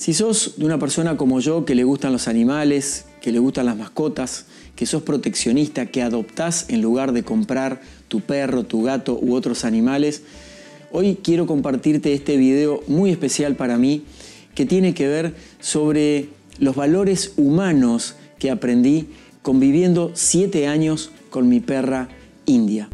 Si sos de una persona como yo que le gustan los animales, que le gustan las mascotas, que sos proteccionista, que adoptás en lugar de comprar tu perro, tu gato u otros animales, hoy quiero compartirte este video muy especial para mí que tiene que ver sobre los valores humanos que aprendí conviviendo 7 años con mi perra India.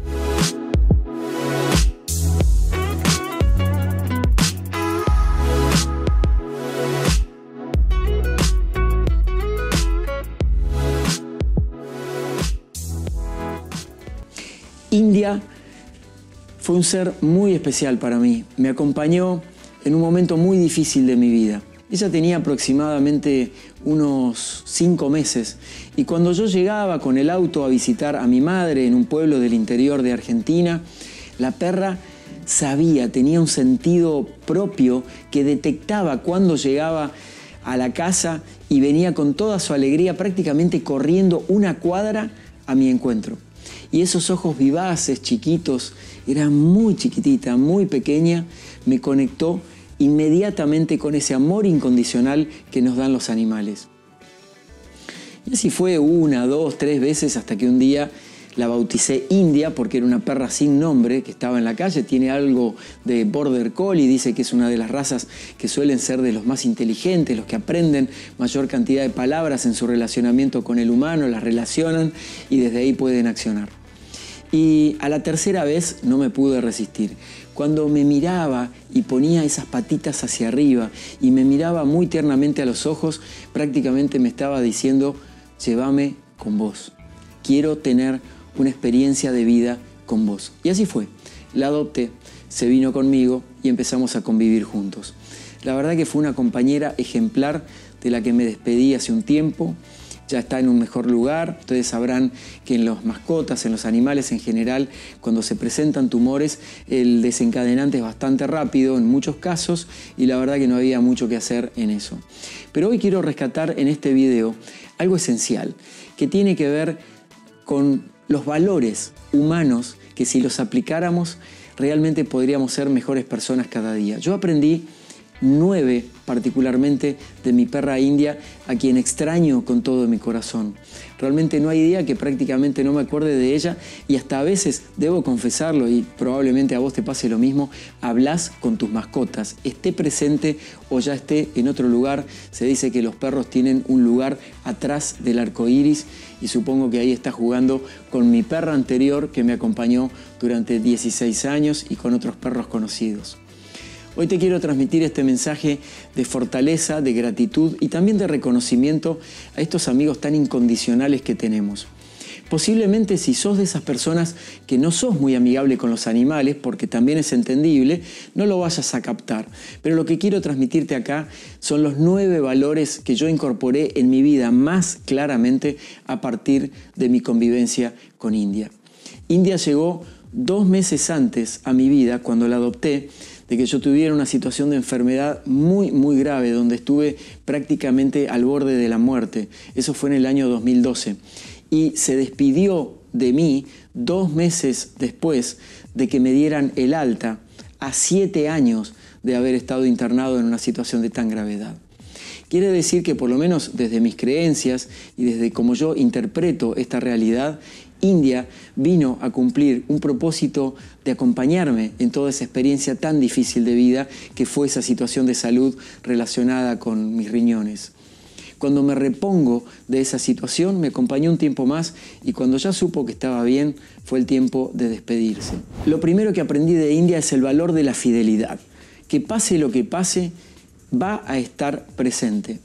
Fue un ser muy especial para mí. Me acompañó en un momento muy difícil de mi vida. Ella tenía aproximadamente unos cinco meses y cuando yo llegaba con el auto a visitar a mi madre en un pueblo del interior de Argentina, la perra sabía, tenía un sentido propio que detectaba cuando llegaba a la casa y venía con toda su alegría prácticamente corriendo una cuadra a mi encuentro y esos ojos vivaces, chiquitos, era muy chiquitita, muy pequeña, me conectó inmediatamente con ese amor incondicional que nos dan los animales. Y así fue una, dos, tres veces hasta que un día la bauticé India porque era una perra sin nombre que estaba en la calle, tiene algo de border collie, dice que es una de las razas que suelen ser de los más inteligentes, los que aprenden mayor cantidad de palabras en su relacionamiento con el humano, las relacionan y desde ahí pueden accionar. Y a la tercera vez no me pude resistir. Cuando me miraba y ponía esas patitas hacia arriba y me miraba muy tiernamente a los ojos, prácticamente me estaba diciendo, llévame con vos. Quiero tener una experiencia de vida con vos. Y así fue. La adopté, se vino conmigo y empezamos a convivir juntos. La verdad que fue una compañera ejemplar de la que me despedí hace un tiempo. Ya está en un mejor lugar. Ustedes sabrán que en las mascotas, en los animales en general, cuando se presentan tumores, el desencadenante es bastante rápido en muchos casos y la verdad que no había mucho que hacer en eso. Pero hoy quiero rescatar en este video algo esencial que tiene que ver con los valores humanos que si los aplicáramos realmente podríamos ser mejores personas cada día. Yo aprendí nueve particularmente de mi perra india, a quien extraño con todo mi corazón. Realmente no hay día que prácticamente no me acuerde de ella y hasta a veces, debo confesarlo y probablemente a vos te pase lo mismo, hablas con tus mascotas, esté presente o ya esté en otro lugar. Se dice que los perros tienen un lugar atrás del arco iris y supongo que ahí está jugando con mi perra anterior que me acompañó durante 16 años y con otros perros conocidos. Hoy te quiero transmitir este mensaje de fortaleza, de gratitud y también de reconocimiento a estos amigos tan incondicionales que tenemos. Posiblemente si sos de esas personas que no sos muy amigable con los animales, porque también es entendible, no lo vayas a captar. Pero lo que quiero transmitirte acá son los nueve valores que yo incorporé en mi vida más claramente a partir de mi convivencia con India. India llegó dos meses antes a mi vida cuando la adopté de que yo tuviera una situación de enfermedad muy, muy grave, donde estuve prácticamente al borde de la muerte. Eso fue en el año 2012. Y se despidió de mí dos meses después de que me dieran el alta, a siete años de haber estado internado en una situación de tan gravedad. Quiere decir que por lo menos desde mis creencias y desde cómo yo interpreto esta realidad, India vino a cumplir un propósito de acompañarme en toda esa experiencia tan difícil de vida que fue esa situación de salud relacionada con mis riñones. Cuando me repongo de esa situación, me acompañó un tiempo más y cuando ya supo que estaba bien, fue el tiempo de despedirse. Lo primero que aprendí de India es el valor de la fidelidad. Que pase lo que pase, va a estar presente.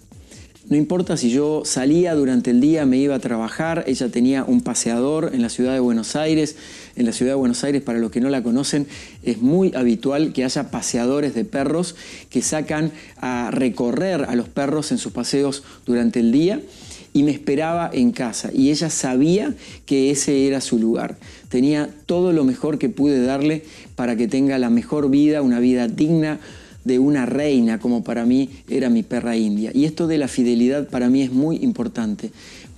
No importa si yo salía durante el día, me iba a trabajar, ella tenía un paseador en la ciudad de Buenos Aires. En la ciudad de Buenos Aires, para los que no la conocen, es muy habitual que haya paseadores de perros que sacan a recorrer a los perros en sus paseos durante el día y me esperaba en casa y ella sabía que ese era su lugar. Tenía todo lo mejor que pude darle para que tenga la mejor vida, una vida digna, de una reina, como para mí era mi perra india. Y esto de la fidelidad para mí es muy importante.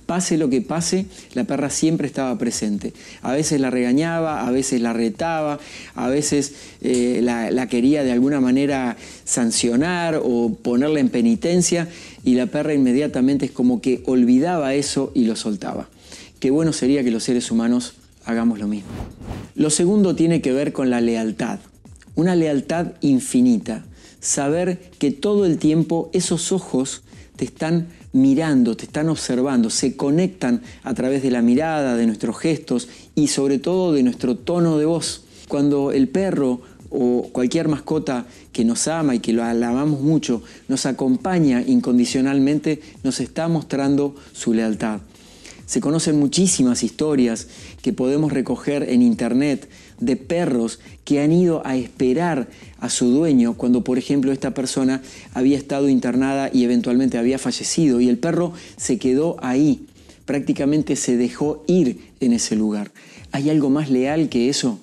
Pase lo que pase, la perra siempre estaba presente. A veces la regañaba, a veces la retaba, a veces eh, la, quería de alguna manera sancionar o ponerla en penitencia y la perra inmediatamente es como que olvidaba eso y lo soltaba. Qué bueno sería que los seres humanos hagamos lo mismo. Lo segundo tiene que ver con la lealtad, una lealtad infinita saber que todo el tiempo esos ojos te están mirando, te están observando, se conectan a través de la mirada, de nuestros gestos y sobre todo de nuestro tono de voz. Cuando el perro o cualquier mascota que nos ama y que lo alabamos mucho, nos acompaña incondicionalmente, nos está mostrando su lealtad. Se conocen muchísimas historias que podemos recoger en internet de perros que han ido a esperar a su dueño cuando, por ejemplo, esta persona había estado internada y eventualmente había fallecido y el perro se quedó ahí, prácticamente se dejó ir en ese lugar. ¿Hay algo más leal que eso?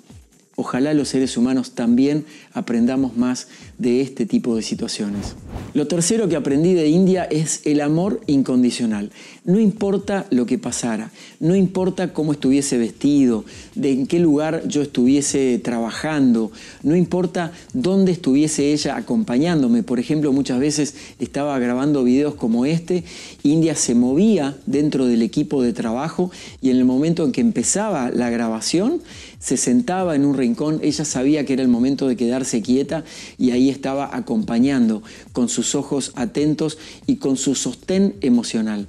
Ojalá los seres humanos también aprendamos más de este tipo de situaciones. Lo tercero que aprendí de India es el amor incondicional. No importa lo que pasara, no importa cómo estuviese vestido, de en qué lugar yo estuviese trabajando, no importa dónde estuviese ella acompañándome. Por ejemplo, muchas veces estaba grabando videos como este, India se movía dentro del equipo de trabajo y en el momento en que empezaba la grabación, se sentaba en un rincón, ella sabía que era el momento de quedarse quieta y ahí estaba acompañando, con sus ojos atentos y con su sostén emocional.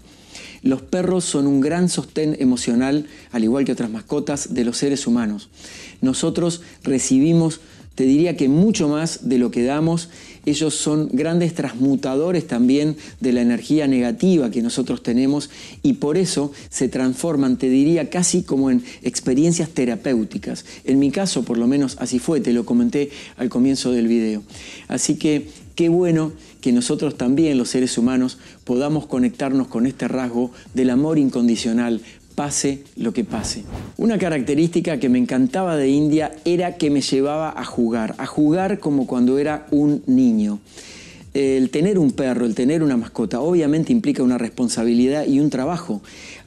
Los perros son un gran sostén emocional, al igual que otras mascotas, de los seres humanos. Nosotros recibimos, te diría que mucho más de lo que damos ellos son grandes transmutadores también de la energía negativa que nosotros tenemos y por eso se transforman, te diría, casi como en experiencias terapéuticas. En mi caso, por lo menos así fue, te lo comenté al comienzo del video. Así que qué bueno que nosotros también, los seres humanos, podamos conectarnos con este rasgo del amor incondicional pase lo que pase. Una característica que me encantaba de India era que me llevaba a jugar, a jugar como cuando era un niño. El tener un perro, el tener una mascota, obviamente implica una responsabilidad y un trabajo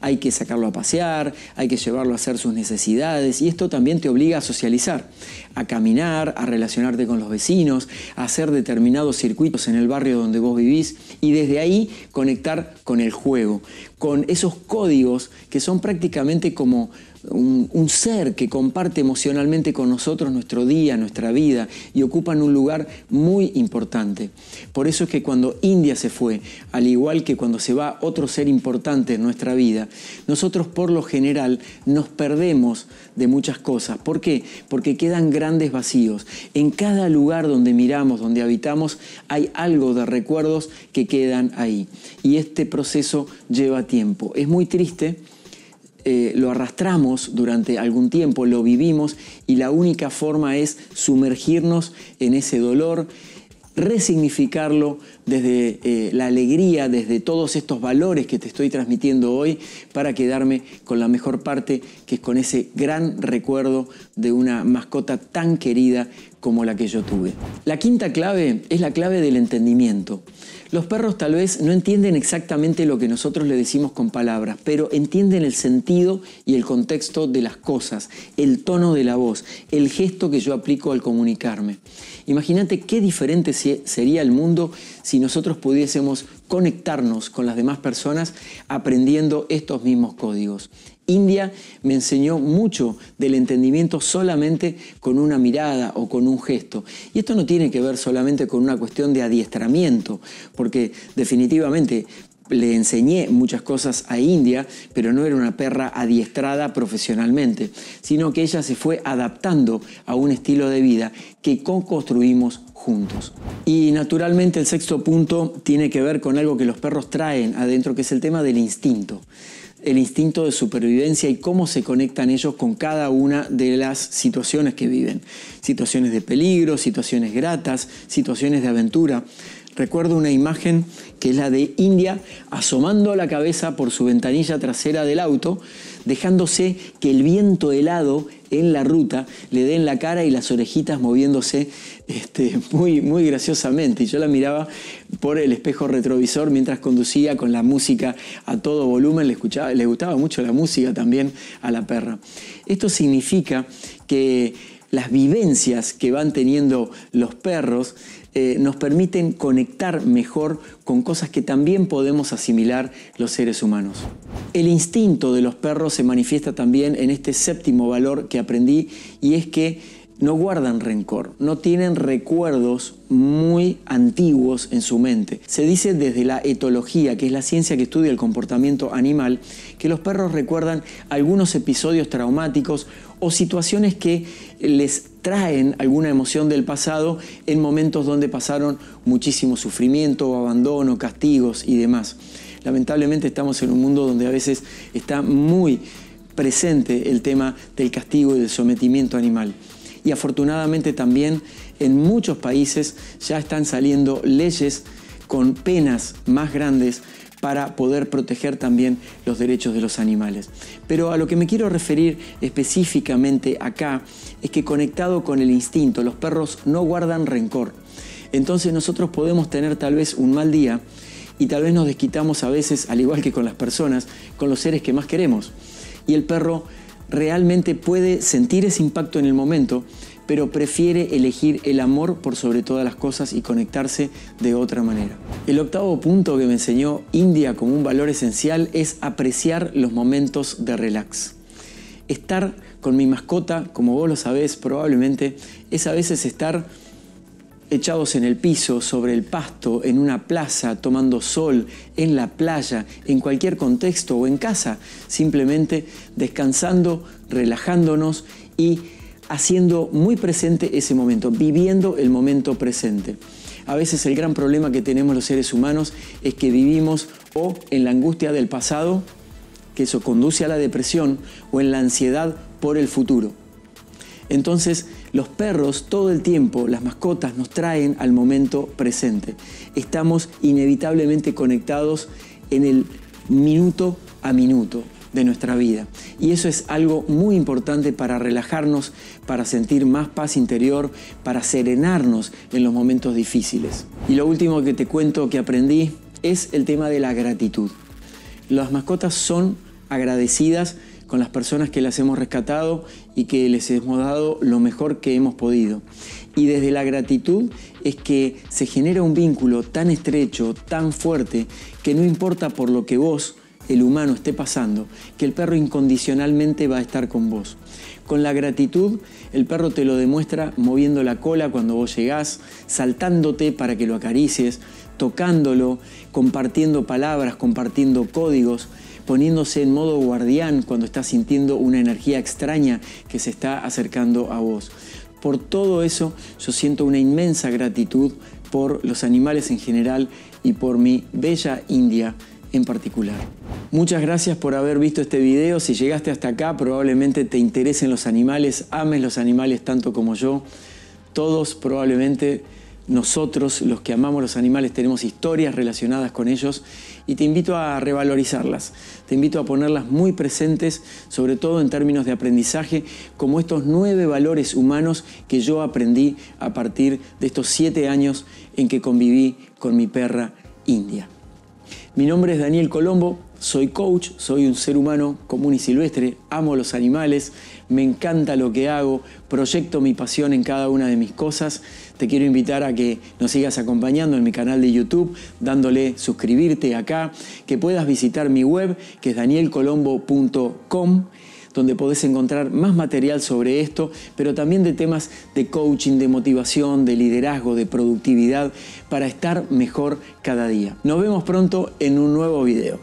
hay que sacarlo a pasear, hay que llevarlo a hacer sus necesidades y esto también te obliga a socializar, a caminar, a relacionarte con los vecinos, a hacer determinados circuitos en el barrio donde vos vivís y desde ahí conectar con el juego, con esos códigos que son prácticamente como un, ser que comparte emocionalmente con nosotros nuestro día, nuestra vida y ocupan un lugar muy importante. Por eso es que cuando India se fue, al igual que cuando se va otro ser importante en nuestra vida, nosotros por lo general nos perdemos de muchas cosas. ¿Por qué? Porque quedan grandes vacíos. En cada lugar donde miramos, donde habitamos, hay algo de recuerdos que quedan ahí. Y este proceso lleva tiempo. Es muy triste. Eh, lo arrastramos durante algún tiempo, lo vivimos y la única forma es sumergirnos en ese dolor, resignificarlo desde eh, la alegría, desde todos estos valores que te estoy transmitiendo hoy, para quedarme con la mejor parte que es con ese gran recuerdo de una mascota tan querida como la que yo tuve. La quinta clave es la clave del entendimiento. Los perros tal vez no entienden exactamente lo que nosotros le decimos con palabras, pero entienden el sentido y el contexto de las cosas, el tono de la voz, el gesto que yo aplico al comunicarme. Imagínate qué diferente sería el mundo si nosotros pudiésemos conectarnos con las demás personas aprendiendo estos mismos códigos. India me enseñó mucho del entendimiento solamente con una mirada o con un gesto. Y esto no tiene que ver solamente con una cuestión de adiestramiento, porque definitivamente le enseñé muchas cosas a India, pero no era una perra adiestrada profesionalmente, sino que ella se fue adaptando a un estilo de vida que co-construimos juntos. Y naturalmente el sexto punto tiene que ver con algo que los perros traen adentro, que es el tema del instinto el instinto de supervivencia y cómo se conectan ellos con cada una de las situaciones que viven. Situaciones de peligro, situaciones gratas, situaciones de aventura. Recuerdo una imagen que es la de India asomando la cabeza por su ventanilla trasera del auto dejándose que el viento helado en la ruta le dé en la cara y las orejitas moviéndose este, muy, muy graciosamente. Y yo la miraba por el espejo retrovisor mientras conducía con la música a todo volumen, le, escuchaba, le gustaba mucho la música también a la perra. Esto significa que las vivencias que van teniendo los perros eh, nos permiten conectar mejor con cosas que también podemos asimilar los seres humanos. El instinto de los perros se manifiesta también en este séptimo valor que aprendí y es que no guardan rencor, no tienen recuerdos muy antiguos en su mente. Se dice desde la etología, que es la ciencia que estudia el comportamiento animal, que los perros recuerdan algunos episodios traumáticos o situaciones que les traen alguna emoción del pasado en momentos donde pasaron muchísimo sufrimiento, abandono, castigos y demás. Lamentablemente estamos en un mundo donde a veces está muy presente el tema del castigo y del sometimiento animal y afortunadamente también en muchos países ya están saliendo leyes con penas más grandes para poder proteger también los derechos de los animales. Pero a lo que me quiero referir específicamente acá es que conectado con el instinto, los perros no guardan rencor. Entonces nosotros podemos tener tal vez un mal día y tal vez nos desquitamos a veces, al igual que con las personas, con los seres que más queremos. Y el perro realmente puede sentir ese impacto en el momento, pero prefiere elegir el amor por sobre todas las cosas y conectarse de otra manera. El octavo punto que me enseñó India como un valor esencial es apreciar los momentos de relax. Estar con mi mascota, como vos lo sabés probablemente, es a veces estar echados en el piso, sobre el pasto, en una plaza, tomando sol, en la playa, en cualquier contexto o en casa, simplemente descansando, relajándonos y haciendo muy presente ese momento, viviendo el momento presente. A veces el gran problema que tenemos los seres humanos es que vivimos o en la angustia del pasado, que eso conduce a la depresión, o en la ansiedad por el futuro. Entonces, los perros todo el tiempo, las mascotas nos traen al momento presente. Estamos inevitablemente conectados en el minuto a minuto de nuestra vida. Y eso es algo muy importante para relajarnos, para sentir más paz interior, para serenarnos en los momentos difíciles. Y lo último que te cuento que aprendí es el tema de la gratitud. Las mascotas son agradecidas con las personas que las hemos rescatado y que les hemos dado lo mejor que hemos podido. Y desde la gratitud es que se genera un vínculo tan estrecho, tan fuerte, que no importa por lo que vos, el humano, esté pasando, que el perro incondicionalmente va a estar con vos. Con la gratitud, el perro te lo demuestra moviendo la cola cuando vos llegás, saltándote para que lo acaricies, tocándolo, compartiendo palabras, compartiendo códigos, poniéndose en modo guardián cuando estás sintiendo una energía extraña que se está acercando a vos. Por todo eso yo siento una inmensa gratitud por los animales en general y por mi bella India en particular. Muchas gracias por haber visto este video. Si llegaste hasta acá, probablemente te interesen los animales, ames los animales tanto como yo. Todos probablemente nosotros, los que amamos los animales, tenemos historias relacionadas con ellos y te invito a revalorizarlas, te invito a ponerlas muy presentes, sobre todo en términos de aprendizaje, como estos nueve valores humanos que yo aprendí a partir de estos siete años en que conviví con mi perra India. Mi nombre es Daniel Colombo, soy coach, soy un ser humano común y silvestre, amo los animales, me encanta lo que hago, proyecto mi pasión en cada una de mis cosas. Te quiero invitar a que nos sigas acompañando en mi canal de YouTube, dándole suscribirte acá, que puedas visitar mi web, que es danielcolombo.com donde podés encontrar más material sobre esto, pero también de temas de coaching, de motivación, de liderazgo, de productividad, para estar mejor cada día. Nos vemos pronto en un nuevo video.